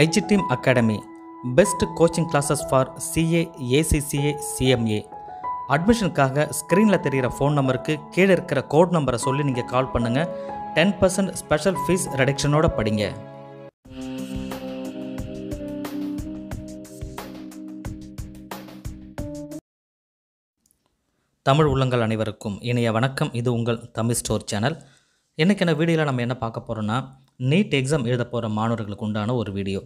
team academy best coaching classes for CA ACCA CMA அட்மிஷனுக்காக ஸ்க்ரீனில் தெரிகிற ஃபோன் நம்பருக்கு கீழே இருக்கிற கோட் நம்பரை சொல்லி நீங்கள் கால் பண்ணுங்கள் டென் பர்சன்ட் ஸ்பெஷல் ஃபீஸ் ரெடக்ஷனோட படிங்க தமிழ் உள்ளங்கள் அனைவருக்கும் இனிய வணக்கம் இது உங்கள் தமிழ் ஸ்டோர் சேனல் இன்றைக்கான வீடியோவில் நம்ம என்ன பார்க்க போகிறோன்னா நீட் எக்ஸாம் எழுத போகிற மாணவர்களுக்கு உண்டான ஒரு வீடியோ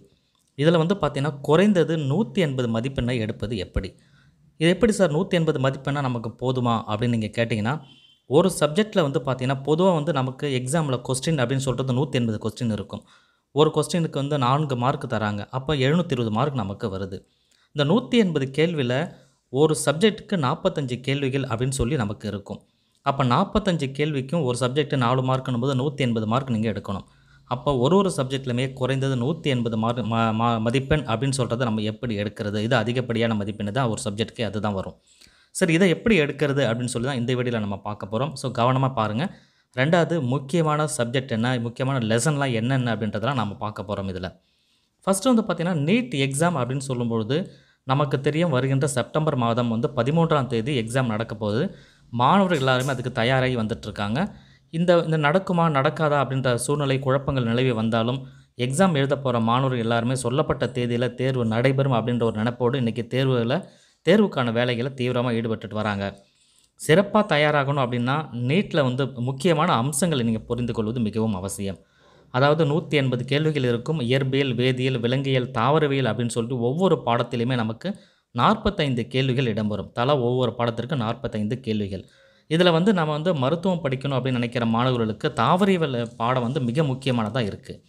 இதில் வந்து பார்த்திங்கன்னா குறைந்தது நூற்றி எண்பது மதிப்பெண்ணை எடுப்பது எப்படி இது எப்படி சார் நூற்றி எண்பது மதிப்பெண்ணாக நமக்கு போதுமா அப்படின்னு நீங்கள் கேட்டிங்கன்னா ஒரு சப்ஜெக்டில் வந்து பார்த்திங்கன்னா பொதுவாக வந்து நமக்கு எக்ஸாமில் கொஸ்டின் அப்படின்னு சொல்கிறது நூற்றி எண்பது கொஸ்டின் இருக்கும் ஒரு கொஸ்டினுக்கு வந்து நான்கு மார்க் தராங்க அப்போ எழுநூற்றி இருபது மார்க் நமக்கு வருது இந்த நூற்றி எண்பது கேள்வியில் ஒரு சப்ஜெக்ட்டுக்கு நாற்பத்தஞ்சு கேள்விகள் அப்படின்னு சொல்லி நமக்கு இருக்கும் அப்போ நாற்பத்தஞ்சு கேள்விக்கும் ஒரு சப்ஜெக்ட்டு நாலு மார்க்குன்னும் போது நூற்றி எண்பது மார்க் நீங்கள் எடுக்கணும் அப்போ ஒரு ஒரு சப்ஜெக்ட்லையுமே குறைந்தது நூற்றி எண்பது மார்க் மா மதிப்பெண் அப்படின்னு சொல்கிறத நம்ம எப்படி எடுக்கிறது இது அதிகப்படியான மதிப்பெண் தான் ஒரு சப்ஜெக்ட்க்கு அதுதான் வரும் சரி இதை எப்படி எடுக்கிறது அப்படின்னு சொல்லி தான் இந்த வீடியோவில் நம்ம பார்க்க போகிறோம் ஸோ கவனமாக பாருங்கள் ரெண்டாவது முக்கியமான சப்ஜெக்ட் என்ன முக்கியமான லெசன்லாம் என்னென்ன அப்படின்றதெல்லாம் நம்ம பார்க்க போகிறோம் இதில் ஃபஸ்ட்டு வந்து பார்த்திங்கன்னா நீட் எக்ஸாம் அப்படின்னு சொல்லும்பொழுது நமக்கு தெரியும் வருகின்ற செப்டம்பர் மாதம் வந்து பதிமூன்றாம் தேதி எக்ஸாம் நடக்க போகுது மாணவர்கள் எல்லாருமே அதுக்கு தயாராகி வந்துட்டுருக்காங்க இந்த இந்த நடக்குமா நடக்காதா அப்படின்ற சூழ்நிலை குழப்பங்கள் நிலவி வந்தாலும் எக்ஸாம் எழுத போகிற மாணவர்கள் எல்லாருமே சொல்லப்பட்ட தேதியில் தேர்வு நடைபெறும் அப்படின்ற ஒரு நினைப்போடு இன்றைக்கி தேர்வுகளில் தேர்வுக்கான வேலைகளை தீவிரமாக ஈடுபட்டுட்டு வராங்க சிறப்பாக தயாராகணும் அப்படின்னா நீட்டில் வந்து முக்கியமான அம்சங்களை நீங்கள் புரிந்து கொள்வது மிகவும் அவசியம் அதாவது நூற்றி எண்பது கேள்விகள் இருக்கும் இயற்பியல் வேதியியல் விலங்கியல் தாவரவியல் அப்படின்னு சொல்லிட்டு ஒவ்வொரு பாடத்திலையுமே நமக்கு நாற்பத்தைந்து கேள்விகள் இடம்பெறும் தலா ஒவ்வொரு பாடத்திற்கும் நாற்பத்தைந்து கேள்விகள் இதில் வந்து நம்ம வந்து மருத்துவம் படிக்கணும் அப்படின்னு நினைக்கிற மாணவர்களுக்கு தாவரவியல் பாடம் வந்து மிக முக்கியமானதாக இருக்குது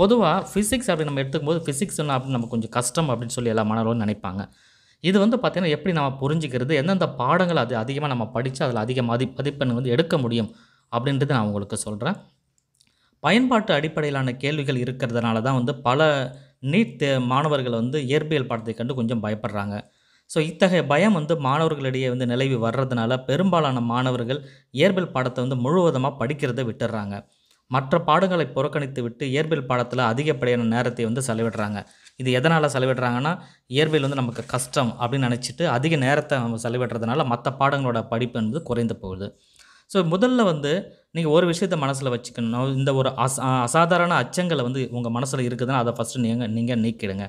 பொதுவாக ஃபிசிக்ஸ் அப்படின்னு நம்ம எடுத்துக்கும்போது ஃபிசிக்ஸ் என்ன அப்படின்னு நம்ம கொஞ்சம் கஷ்டம் அப்படின்னு சொல்லி எல்லா மாணவர்களும் நினைப்பாங்க இது வந்து பார்த்திங்கன்னா எப்படி நம்ம புரிஞ்சுக்கிறது எந்தெந்த பாடங்கள் அது அதிகமாக நம்ம படித்து அதில் அதிக மதி மதிப்பெண் வந்து எடுக்க முடியும் அப்படின்றத நான் உங்களுக்கு சொல்கிறேன் பயன்பாட்டு அடிப்படையிலான கேள்விகள் இருக்கிறதுனால தான் வந்து பல நீட் மாணவர்கள் வந்து இயற்பியல் பாடத்தை கண்டு கொஞ்சம் பயப்படுறாங்க ஸோ இத்தகைய பயம் வந்து மாணவர்களிடையே வந்து நிலவி வர்றதுனால பெரும்பாலான மாணவர்கள் இயற்பியல் பாடத்தை வந்து முழுவதமாக படிக்கிறத விட்டுடுறாங்க மற்ற பாடங்களை புறக்கணித்து விட்டு இயற்பியல் பாடத்தில் அதிகப்படியான நேரத்தை வந்து செலவிடுறாங்க இது எதனால் செலவிடுறாங்கன்னா இயற்பியல் வந்து நமக்கு கஷ்டம் அப்படின்னு நினச்சிட்டு அதிக நேரத்தை நம்ம செலவிடுறதுனால மற்ற பாடங்களோட படிப்பு என்பது குறைந்து போகுது ஸோ முதல்ல வந்து நீங்கள் ஒரு விஷயத்தை மனசில் வச்சுக்கணும் இந்த ஒரு அசா அசாதாரண அச்சங்களை வந்து உங்கள் மனசில் இருக்குதுன்னா அதை ஃபஸ்ட்டு நீங்கள் நீங்கள் நீக்கிடுங்க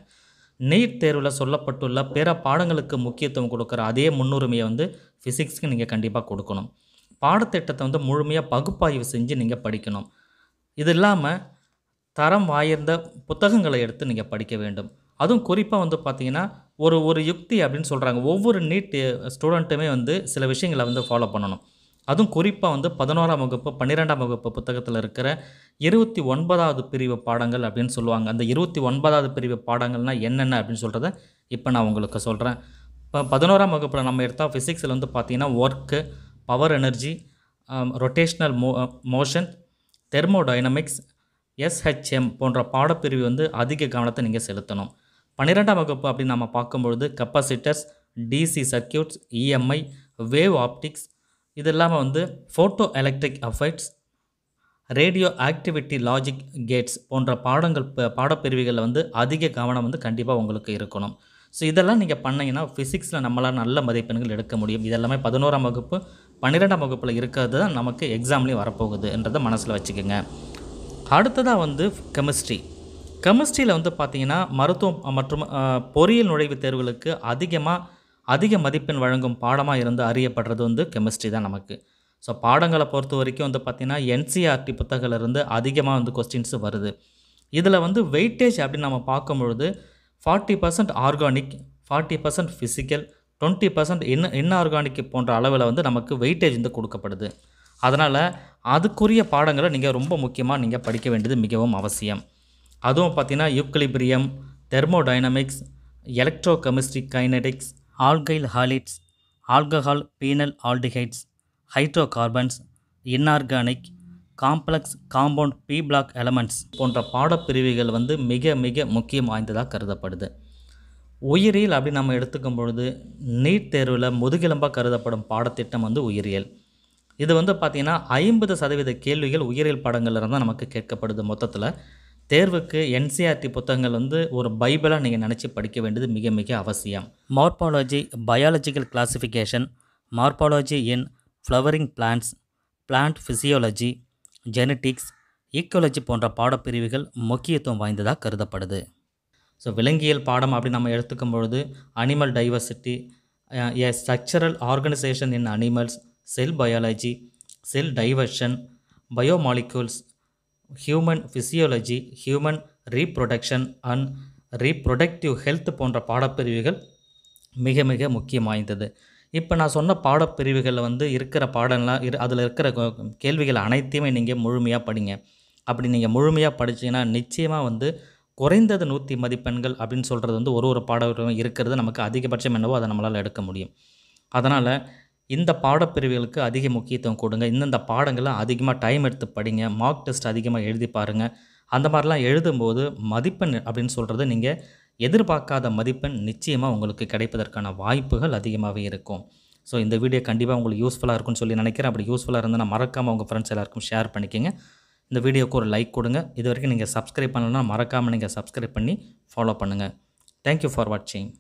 நீட் தேர்வில் சொல்லப்பட்டுள்ள பிற பாடங்களுக்கு முக்கியத்துவம் கொடுக்குற அதே முன்னுரிமையை வந்து ஃபிசிக்ஸ்க்கு நீங்கள் கண்டிப்பாக கொடுக்கணும் பாடத்திட்டத்தை வந்து முழுமையாக பகுப்பாய்வு செஞ்சு நீங்கள் படிக்கணும் இது இல்லாமல் தரம் வாய்ந்த புத்தகங்களை எடுத்து நீங்கள் படிக்க வேண்டும் அதுவும் குறிப்பாக வந்து பார்த்திங்கன்னா ஒரு ஒரு யுக்தி அப்படின்னு சொல்கிறாங்க ஒவ்வொரு நீட் ஸ்டூடெண்ட்டுமே வந்து சில விஷயங்களை வந்து ஃபாலோ பண்ணணும் அதுவும் குறிப்பாக வந்து பதினோராம் வகுப்பு பன்னிரெண்டாம் வகுப்பு புத்தகத்தில் இருக்கிற இருபத்தி ஒன்பதாவது பிரிவு பாடங்கள் அப்படின்னு சொல்லுவாங்க அந்த இருபத்தி ஒன்பதாவது பிரிவு பாடங்கள்னால் என்னென்ன அப்படின்னு சொல்கிறத இப்போ நான் உங்களுக்கு சொல்கிறேன் இப்போ பதினோராம் வகுப்பில் நம்ம எடுத்தால் ஃபிசிக்ஸில் வந்து பார்த்திங்கன்னா work power energy rotational mo motion thermodynamics SHM போன்ற பாடப்பிரிவு வந்து அதிக கவனத்தை நீங்கள் செலுத்தணும் பன்னிரெண்டாம் வகுப்பு அப்படின்னு நம்ம பார்க்கும்பொழுது capacitors DC circuits EMI wave optics இது இல்லாமல் வந்து photoelectric effects radioactivity logic gates போன்ற பாடங்கள் பாடப்பிரிவுகளில் வந்து அதிக கவனம் வந்து கண்டிப்பாக உங்களுக்கு இருக்கணும் ஸோ இதெல்லாம் நீங்கள் பண்ணிங்கன்னா ஃபிசிக்ஸில் நம்மளால் நல்ல மதிப்பெண்கள் எடுக்க முடியும் இதெல்லாமே பதினோராம் வகுப்பு பன்னிரெண்டாம் வகுப்பில் இருக்கிறது தான் நமக்கு எக்ஸாம்லேயும் வரப்போகுதுன்றதை மனசில் வச்சுக்கோங்க அடுத்ததாக வந்து கெமிஸ்ட்ரி கெமிஸ்ட்ரியில் வந்து பார்த்திங்கன்னா மருத்துவம் மற்றும் பொறியியல் நுழைவுத் தேர்வுகளுக்கு அதிகமாக அதிக மதிப்பெண் வழங்கும் பாடமாக இருந்து அறியப்படுறது வந்து கெமிஸ்ட்ரி தான் நமக்கு ஸோ பாடங்களை பொறுத்த வரைக்கும் வந்து பார்த்திங்கன்னா என்சிஆர்டி e புத்தகங்கள்லேருந்து அதிகமாக வந்து கொஸ்டின்ஸு வருது இதில் வந்து வெயிட்டேஜ் அப்படின்னு நம்ம பார்க்கும்பொழுது forty percent organic forty percent physical twenty percent in inorganic போன்ற அளவில் வந்து நமக்கு வெயிட்டேஜ் வந்து கொடுக்கப்படுது அதனால் அதுக்குரிய பாடங்களை நீங்கள் ரொம்ப முக்கியமாக நீங்கள் படிக்க வேண்டியது மிகவும் அவசியம் அதுவும் பார்த்திங்கன்னா equilibrium thermodynamics electrochemistry kinetics alkyl halides alcohol phenol aldehydes hydrocarbons inorganic complex compound P block elements போன்ற பாடப்பிரிவுகள் வந்து மிக மிக முக்கியம் வாய்ந்ததாக கருதப்படுது உயிரியல் அப்படி நம்ம எடுத்துக்கும் பொழுது நீட் தேர்வில் முதுகெலும்பாக கருதப்படும் பாடத்திட்டம் வந்து உயிரியல் இது வந்து பார்த்திங்கன்னா ஐம்பது சதவீத கேள்விகள் உயிரியல் இருந்தால் நமக்கு கேட்கப்படுது மொத்தத்தில் தேர்வுக்கு என்சிஆர்டி e புத்தகங்கள் வந்து ஒரு பைபிளாக நீங்கள் நினச்சி படிக்க வேண்டியது மிக மிக அவசியம் morphology biological classification morphology in flowering plants plant physiology genetics ecology போன்ற பாடப்பிரிவுகள் முக்கியத்துவம் வாய்ந்ததாக கருதப்படுது ஸோ விலங்கியல் பாடம் அப்படி நம்ம எடுத்துக்கும் பொழுது animal diversity a structural organisation in animals cell biology cell diversion biomolecules human physiology human reproduction and reproductive health போன்ற பாடப்பிரிவுகள் மிக மிக முக்கியம் வாய்ந்தது இப்போ நான் சொன்ன பாடப்பிரிவுகளில் வந்து இருக்கிற பாடம்லாம் இரு அதில் இருக்கிற கேள்விகள் அனைத்தையுமே நீங்கள் முழுமையாக படிங்க அப்படி நீங்கள் முழுமையாக படிச்சிங்கன்னா நிச்சயமாக வந்து குறைந்தது நூற்றி மதிப்பெண்கள் அப்படின்னு சொல்கிறது வந்து ஒரு ஒரு பாடம் இருக்கிறது நமக்கு அதிகபட்சம் என்னவோ அதை நம்மளால் எடுக்க முடியும் அதனால் இந்த பாடப்பிரிவுகளுக்கு அதிக முக்கியத்துவம் கொடுங்க இந்தந்த பாடங்களை அதிகமாக டைம் எடுத்து படிங்க மார்க் டெஸ்ட் அதிகமாக எழுதி பாருங்கள் அந்த மாதிரிலாம் எழுதும்போது மதிப்பெண் அப்படின்னு சொல்கிறது நீங்கள் எதிர்பார்க்காத மதிப்பெண் நிச்சயமாக உங்களுக்கு கிடைப்பதற்கான வாய்ப்புகள் அதிகமாகவே இருக்கும் ஸோ இந்த வீடியோ கண்டிப்பாக உங்களுக்கு யூஸ்ஃபுல்லாக இருக்கும்னு சொல்லி நினைக்கிறேன் அப்படி யூஸ்ஃபுல்லாக இருந்தால் மறக்காமல் உங்கள் ஃப்ரெண்ட்ஸ் எல்லாருக்கும் ஷேர் பண்ணிக்கோங்க இந்த வீடியோக்கு ஒரு லைக் கொடுங்க இது வரைக்கும் நீங்கள் சப்ஸ்கிரைப் பண்ணலன்னா மறக்காமல் நீங்கள் சப்ஸ்கிரைப் பண்ணி ஃபாலோ பண்ணுங்கள் தேங்க்யூ ஃபார் வாட்சிங்